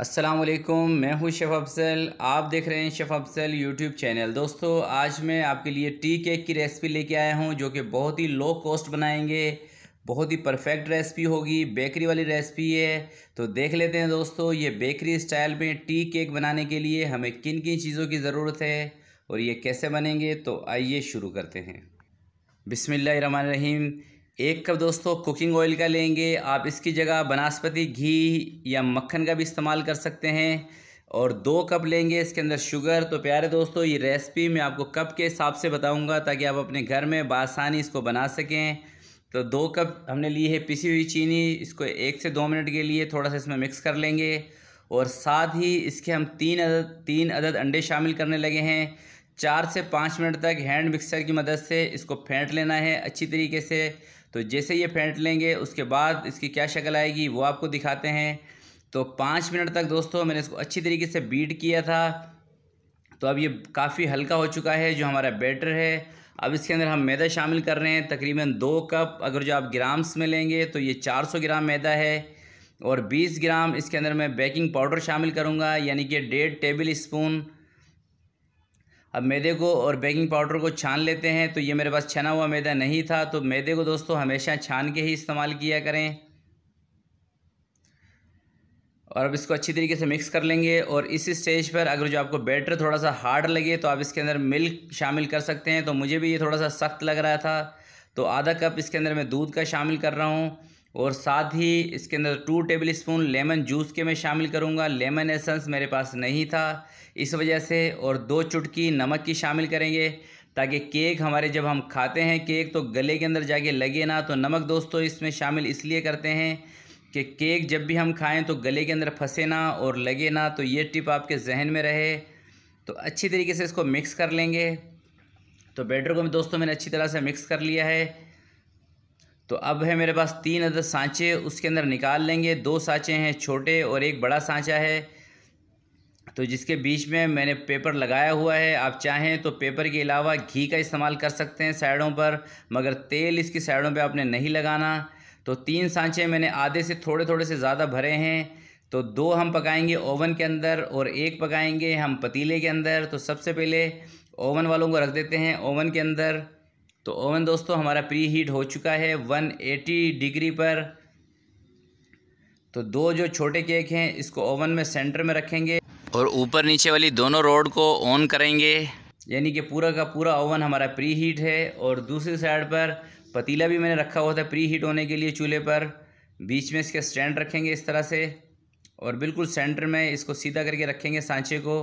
असलम मैं हूँ शेफ़ अफजल आप देख रहे हैं शेफ़ अफजल यूट्यूब चैनल दोस्तों आज मैं आपके लिए टी केक की रेसिपी लेके आया हूँ जो कि बहुत ही लो कॉस्ट बनाएंगे बहुत ही परफेक्ट रेसिपी होगी बेकरी वाली रेसिपी है तो देख लेते हैं दोस्तों ये बेकरी स्टाइल में टी केक बनाने के लिए हमें किन किन चीज़ों की ज़रूरत है और ये कैसे बनेंगे तो आइए शुरू करते हैं बिसमीम एक कप दोस्तों कुकिंग ऑयल का लेंगे आप इसकी जगह बनस्पति घी या मक्खन का भी इस्तेमाल कर सकते हैं और दो कप लेंगे इसके अंदर शुगर तो प्यारे दोस्तों ये रेसिपी मैं आपको कप के हिसाब से बताऊंगा ताकि आप अपने घर में बासानी इसको बना सकें तो दो कप हमने ली है पिसी हुई चीनी इसको एक से दो मिनट के लिए थोड़ा सा इसमें मिक्स कर लेंगे और साथ ही इसके हम तीन अदद तीन अदद अंडे शामिल करने लगे हैं चार से पाँच मिनट तक हैंड मिक्सर की मदद से इसको फेंट लेना है अच्छी तरीके से तो जैसे ये फेंट लेंगे उसके बाद इसकी क्या शक्ल आएगी वो आपको दिखाते हैं तो पाँच मिनट तक दोस्तों मैंने इसको अच्छी तरीके से बीट किया था तो अब ये काफ़ी हल्का हो चुका है जो हमारा बैटर है अब इसके अंदर हम मैदा शामिल कर रहे हैं तकरीबन दो कप अगर जो आप ग्राम्स में लेंगे तो ये 400 ग्राम मैदा है और 20 ग्राम इसके अंदर मैं बेकिंग पाउडर शामिल करूँगा यानी कि डेढ़ टेबल स्पून अब मैदे को और बेकिंग पाउडर को छान लेते हैं तो ये मेरे पास छना हुआ मैदा नहीं था तो मैदे को दोस्तों हमेशा छान के ही इस्तेमाल किया करें और अब इसको अच्छी तरीके से मिक्स कर लेंगे और इस स्टेज पर अगर जो आपको बैटर थोड़ा सा हार्ड लगे तो आप इसके अंदर मिल्क शामिल कर सकते हैं तो मुझे भी ये थोड़ा सा सख्त लग रहा था तो आधा कप इसके अंदर मैं दूध का शामिल कर रहा हूँ और साथ ही इसके अंदर two tablespoon lemon juice के मैं शामिल करूँगा लेमन एसेंस मेरे पास नहीं था इस वजह से और दो चुटकी नमक की शामिल करेंगे ताकि केक हमारे जब हम खाते हैं केक तो गले के अंदर जाके लगे ना तो नमक दोस्तों इसमें शामिल इसलिए करते हैं कि केक जब भी हम खाएं तो गले के अंदर फंसे ना और लगे ना तो ये टिप आपके जहन में रहे तो अच्छी तरीके से इसको मिक्स कर लेंगे तो बैटर को मैं दोस्तों मैंने अच्छी तरह से मिक्स कर लिया है तो अब है मेरे पास तीन अदद सांचे उसके अंदर निकाल लेंगे दो सांचे हैं छोटे और एक बड़ा सांचा है तो जिसके बीच में मैंने पेपर लगाया हुआ है आप चाहें तो पेपर के अलावा घी का इस्तेमाल कर सकते हैं साइडों पर मगर तेल इसकी साइडों पर आपने नहीं लगाना तो तीन सांचे मैंने आधे से थोड़े थोड़े से ज़्यादा भरे हैं तो दो हम पकाएंगे ओवन के अंदर और एक पकाएंगे हम पतीले के अंदर तो सबसे पहले ओवन वालों को रख देते हैं ओवन के अंदर तो ओवन दोस्तों हमारा प्री हीट हो चुका है 180 डिग्री पर तो दो जो छोटे केक हैं इसको ओवन में सेंटर में रखेंगे और ऊपर नीचे वाली दोनों रोड को ऑन करेंगे यानी कि पूरा का पूरा ओवन हमारा प्री हीट है और दूसरी साइड पर पतीला भी मैंने रखा हुआ था प्री हीट होने के लिए चूल्हे पर बीच में इसके स्टैंड रखेंगे इस तरह से और बिल्कुल सेंटर में इसको सीधा करके रखेंगे सांचे को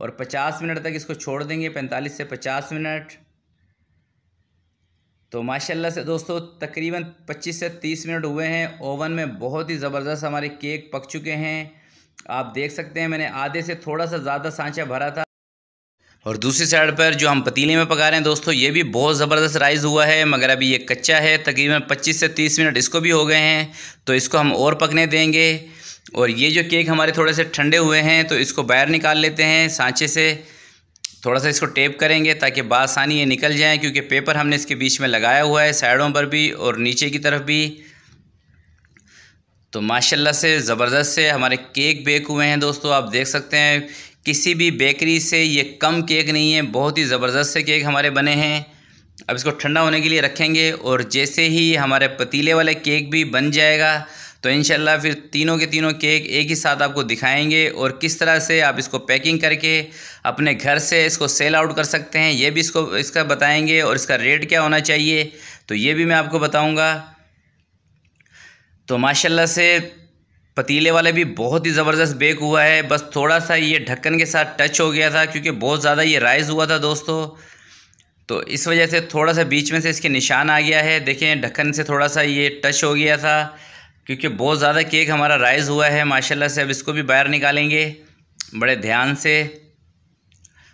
और 50 मिनट तक इसको छोड़ देंगे 45 से 50 मिनट तो माशाल्लाह से दोस्तों तकरीबन 25 से 30 मिनट हुए हैं ओवन में बहुत ही ज़बरदस्त हमारे केक पक चुके हैं आप देख सकते हैं मैंने आधे से थोड़ा सा ज़्यादा सांचा भरा था और दूसरी साइड पर जो हम पतीले में पका रहे हैं दोस्तों ये भी बहुत ज़बरदस्त राइस हुआ है मगर अभी ये कच्चा है तकरीबन 25 से 30 मिनट इसको भी हो गए हैं तो इसको हम और पकने देंगे और ये जो केक हमारे थोड़े से ठंडे हुए हैं तो इसको बाहर निकाल लेते हैं सांचे से थोड़ा सा इसको टेप करेंगे ताकि बासानी ये निकल जाए क्योंकि पेपर हमने इसके बीच में लगाया हुआ है साइडों पर भी और नीचे की तरफ भी तो माशाल्लाह से ज़बरदस्त से हमारे केक बेक हुए हैं दोस्तों आप देख सकते हैं किसी भी बेकरी से ये कम केक नहीं है बहुत ही ज़बरदस्त से केक हमारे बने हैं अब इसको ठंडा होने के लिए रखेंगे और जैसे ही हमारे पतीले वाला केक भी बन जाएगा तो इन फिर तीनों के तीनों केक एक ही साथ आपको दिखाएंगे और किस तरह से आप इसको पैकिंग करके अपने घर से इसको सेल आउट कर सकते हैं ये भी इसको इसका बताएंगे और इसका रेट क्या होना चाहिए तो ये भी मैं आपको बताऊँगा तो माशाल्लाह से पतीले वाले भी बहुत ही ज़बरदस्त बेक हुआ है बस थोड़ा सा ये ढक्कन के साथ टच हो गया था क्योंकि बहुत ज़्यादा ये राइज़ हुआ था दोस्तों तो इस वजह से थोड़ा सा बीच में से इसके निशान आ गया है देखें ढक्कन से थोड़ा सा ये टच हो गया था क्योंकि बहुत ज़्यादा केक हमारा राइज़ हुआ है माशाल्लाह से अब इसको भी बाहर निकालेंगे बड़े ध्यान से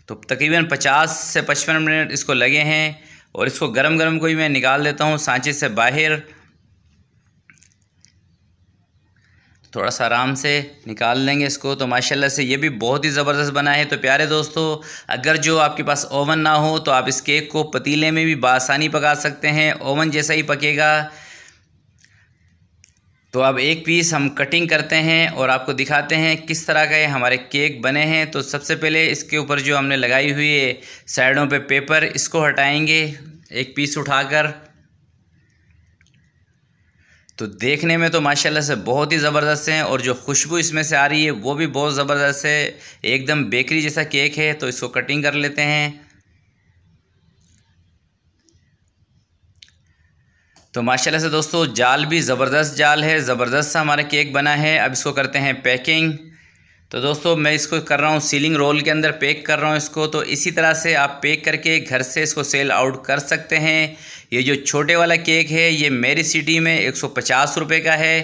तो तकरीबन पचास से पचपन मिनट इसको लगे हैं और इसको गरम गरम को ही मैं निकाल देता हूँ सांचे से बाहर थोड़ा सा आराम से निकाल लेंगे इसको तो माशाल्लाह से ये भी बहुत ही ज़बरदस्त बना है तो प्यारे दोस्तों अगर जो आपके पास ओवन ना हो तो आप इस केक को पतीले में भी बासानी पका सकते हैं ओवन जैसा ही पकेगा तो अब एक पीस हम कटिंग करते हैं और आपको दिखाते हैं किस तरह के हमारे केक बने हैं तो सबसे पहले इसके ऊपर जो हमने लगाई हुई है साइडों पे पेपर इसको हटाएंगे एक पीस उठाकर तो देखने में तो माशाल्लाह से बहुत ही ज़बरदस्त हैं और जो खुशबू इसमें से आ रही है वो भी बहुत ज़बरदस्त है एकदम बेकरी जैसा केक है तो इसको कटिंग कर लेते हैं तो माशाल्लाह से दोस्तों जाल भी ज़बरदस्त जाल है ज़बरदस्त सा हमारा केक बना है अब इसको करते हैं पैकिंग तो दोस्तों मैं इसको कर रहा हूँ सीलिंग रोल के अंदर पैक कर रहा हूँ इसको तो इसी तरह से आप पैक करके घर से इसको सेल आउट कर सकते हैं ये जो छोटे वाला केक है ये मेरी सिटी में एक सौ का है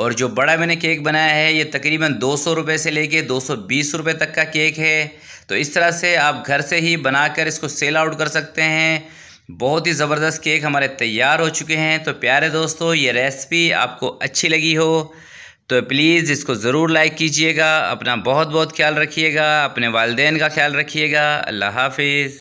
और जो बड़ा मैंने केक बनाया है ये तकरीबन दो सौ रुपये से लेके दो सौ बीस रुपये तक का केक है तो इस तरह से आप घर से ही बनाकर इसको सेल आउट कर सकते हैं बहुत ही ज़बरदस्त केक हमारे तैयार हो चुके हैं तो प्यारे दोस्तों ये रेसिपी आपको अच्छी लगी हो तो प्लीज़ इसको ज़रूर लाइक कीजिएगा अपना बहुत बहुत ख्याल रखिएगा अपने वालदेन का ख्याल रखिएगा अल्लाह हाफिज़